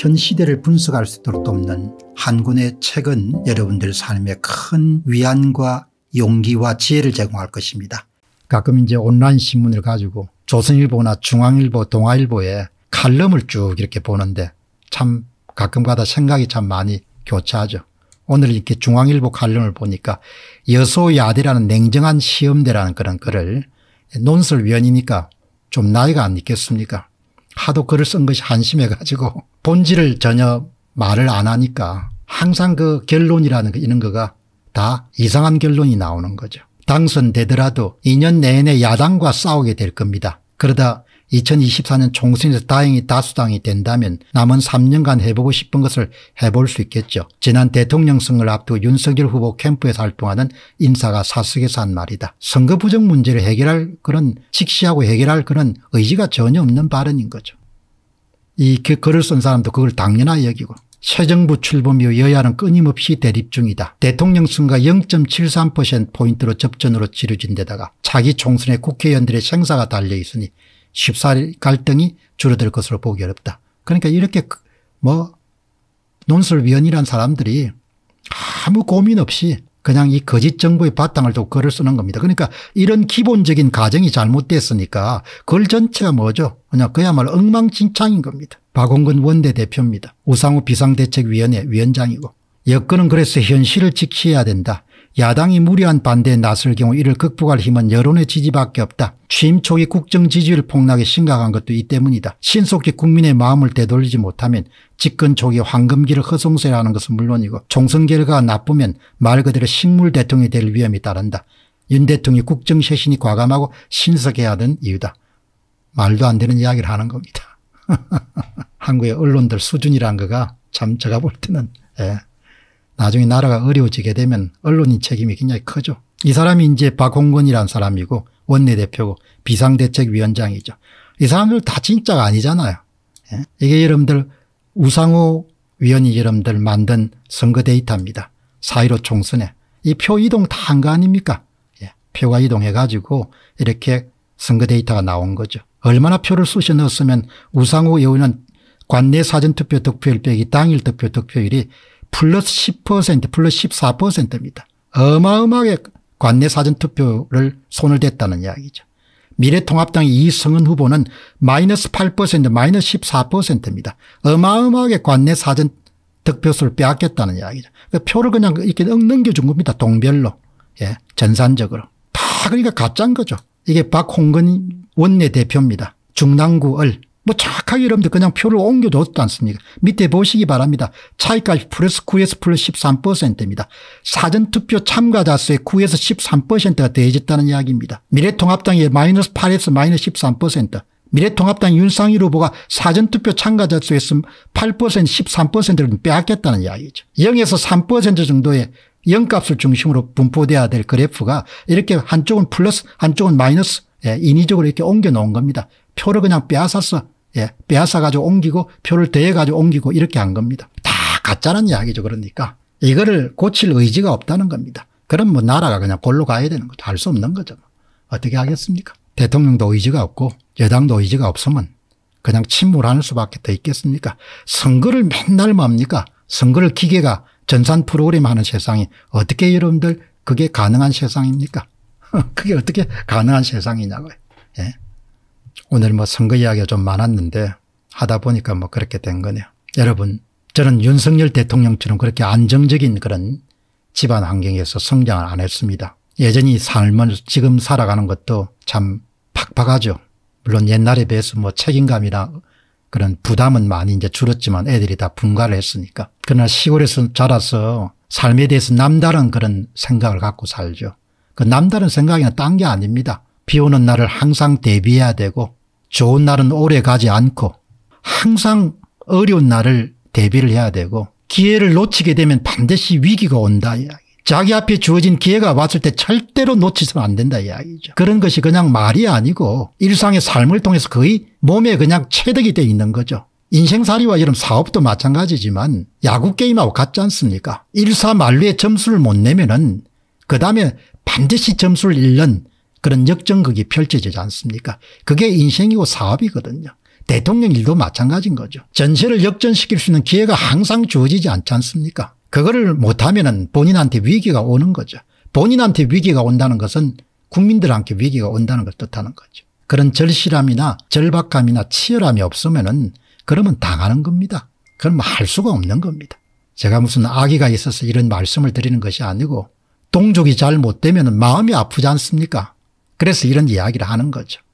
현 시대를 분석할 수 있도록 돕는 한 권의 책은 여러분들 삶에 큰 위안과 용기와 지혜를 제공할 것입니다. 가끔 이제 온라인 신문을 가지고 조선일보나 중앙일보 동아일보에 칼럼을 쭉 이렇게 보는데 참 가끔가다 생각이 참 많이 교차하죠. 오늘 이렇게 중앙일보 칼럼을 보니까 여소야대라는 냉정한 시험대라는 그런 글을 논설위원이니까 좀 나이가 안 있겠습니까 하도 글을 쓴 것이 한심해 가지고 본질을 전혀 말을 안 하니까 항상 그 결론이라는 거 이런 거가 다 이상한 결론이 나오는 거죠. 당선되더라도 2년 내내 야당과 싸우게 될 겁니다. 그러다 2024년 총선에서 다행히 다수당이 된다면 남은 3년간 해보고 싶은 것을 해볼 수 있겠죠. 지난 대통령 선거를 앞두고 윤석열 후보 캠프에서 활동하는 인사가 사석에서 한 말이다. 선거 부정 문제를 해결할 그런 직시하고 해결할 그런 의지가 전혀 없는 발언인 거죠. 이 그 글을 쓴 사람도 그걸 당연하 여기고 새 정부 출범 이후 여야는 끊임없이 대립 중이다. 대통령 선거 0.73%포인트로 접전으로 치러진 데다가 차기 총선에 국회의원들의 생사가 달려 있으니 쉽사리 갈등이 줄어들 것으로 보기 어렵다. 그러니까 이렇게 그 뭐 논설위원이란 사람들이 아무 고민 없이 그냥 이 거짓 정부의 바탕을 두고 글을 쓰는 겁니다. 그러니까 이런 기본적인 가정이 잘못됐으니까 글 전체가 뭐죠? 그냥 그야말로 엉망진창인 겁니다. 박홍근 원내대표입니다. 우상호 비상대책위원회 위원장이고 여건은 그래서 현실을 직시해야 된다. 야당이 무리한 반대에 나설 경우 이를 극복할 힘은 여론의 지지밖에 없다. 취임 초기 국정 지지율 폭락이 심각한 것도 이 때문이다. 신속히 국민의 마음을 되돌리지 못하면 집권 초기 황금기를 허송세라는 것은 물론이고 총선 결과가 나쁘면 말 그대로 식물 대통령이 될 위험이 따른다. 윤 대통령이 국정 쇄신이 과감하고 신속해야 하는 이유다. 말도 안 되는 이야기를 하는 겁니다. 한국의 언론들 수준이란 거가 참 제가 볼 때는 예. 나중에 나라가 어려워지게 되면 언론인 책임이 굉장히 크죠. 이 사람이 이제 박홍건이란 사람이고 원내대표고 비상대책위원장이죠. 이 사람들 다 진짜가 아니잖아요. 예? 이게 여러분들 우상호 위원이 여러분들 만든 선거 데이터입니다. 4.15 총선에. 이 표 이동 다 한 거 아닙니까? 예, 표가 이동해 가지고 이렇게 선거 데이터가 나온 거죠. 얼마나 표를 쑤셔 넣었으면 우상호 의원은 관내 사전투표 득표율 빼기 당일 득표 득표율이 플러스 10% 플러스 14%입니다. 어마어마하게 관내 사전투표를 손을 댔다는 이야기죠. 미래통합당 이성은 후보는 마이너스 8% 마이너스 14%입니다. 어마어마하게 관내 사전 득표수를 빼앗겼다는 이야기죠. 그러니까 표를 그냥 이렇게 넘겨준 겁니다. 동별로. 예. 전산적으로. 다 그러니까 가짠 거죠. 이게 박홍근 원내대표입니다. 중랑구을 뭐 착하게 여러분들 그냥 표를 옮겨뒀지 않습니까 밑에 보시기 바랍니다. 차이값이 플러스 9에서 플러스 13%입니다. 사전투표 참가자 수의 9에서 13%가 대해졌다는 이야기입니다. 미래통합당의 마이너스 8에서 마이너스 13% 미래통합당 윤상일 후보가 사전투표 참가자 수에서 8% 13%를 빼앗겼다는 이야기죠. 0에서 3% 정도의 영값을 중심으로 분포돼야 될 그래프가 이렇게 한쪽은 플러스 한쪽은 마이너스 예, 인위적으로 이렇게 옮겨 놓은 겁니다. 표를 그냥 빼앗아서 예, 빼앗아 가지고 옮기고 표를 대해 가지고 옮기고 이렇게 한 겁니다. 다 가짜란 이야기죠. 그러니까 이거를 고칠 의지가 없다는 겁니다. 그럼 뭐 나라가 그냥 골로 가야 되는 거죠. 할수 없는 거죠. 뭐. 어떻게 하겠습니까? 대통령도 의지가 없고 여당도 의지가 없으면 그냥 침몰하는 수밖에 더 있겠습니까? 선거를 맨날 뭡니까? 선거를 기계가 전산 프로그램 하는 세상이 어떻게 여러분들 그게 가능한 세상입니까? 그게 어떻게 가능한 세상이냐고요. 예. 오늘 뭐 선거 이야기가 좀 많았는데 하다 보니까 뭐 그렇게 된 거네요. 여러분 저는 윤석열 대통령처럼 그렇게 안정적인 그런 집안 환경에서 성장을 안 했습니다. 예전이 삶을 지금 살아가는 것도 참 팍팍하죠. 물론 옛날에 비해서 뭐 책임감이나 그런 부담은 많이 이제 줄었지만 애들이 다 분가를 했으니까. 그러나 시골에서 자라서 삶에 대해서 남다른 그런 생각을 갖고 살죠. 그 남다른 생각이나 딴 게 아닙니다. 비 오는 날을 항상 대비해야 되고 좋은 날은 오래 가지 않고 항상 어려운 날을 대비를 해야 되고 기회를 놓치게 되면 반드시 위기가 온다 이야기. 자기 앞에 주어진 기회가 왔을 때 절대로 놓치선안 된다 이야기죠. 그런 것이 그냥 말이 아니고 일상의 삶을 통해서 거의 몸에 그냥 체득이 돼 있는 거죠. 인생살이와 이런 사업도 마찬가지지만 야구게임하고 같지 않습니까 일사만루에 점수를 못 내면 은그 다음에 반드시 점수를 잃는 그런 역전극이 펼쳐지지 않습니까? 그게 인생이고 사업이거든요. 대통령 일도 마찬가지인 거죠. 전세를 역전시킬 수 있는 기회가 항상 주어지지 않지 않습니까? 그거를 못하면 은 본인한테 위기가 오는 거죠. 본인한테 위기가 온다는 것은 국민들한테 위기가 온다는 걸 뜻하는 거죠. 그런 절실함이나 절박함이나 치열함이 없으면 은 그러면 당하는 겁니다. 그럼 할 수가 없는 겁니다. 제가 무슨 아기가 있어서 이런 말씀을 드리는 것이 아니고 동족이 잘 못되면 마음이 아프지 않습니까 그래서 이런 이야기를 하는 거죠.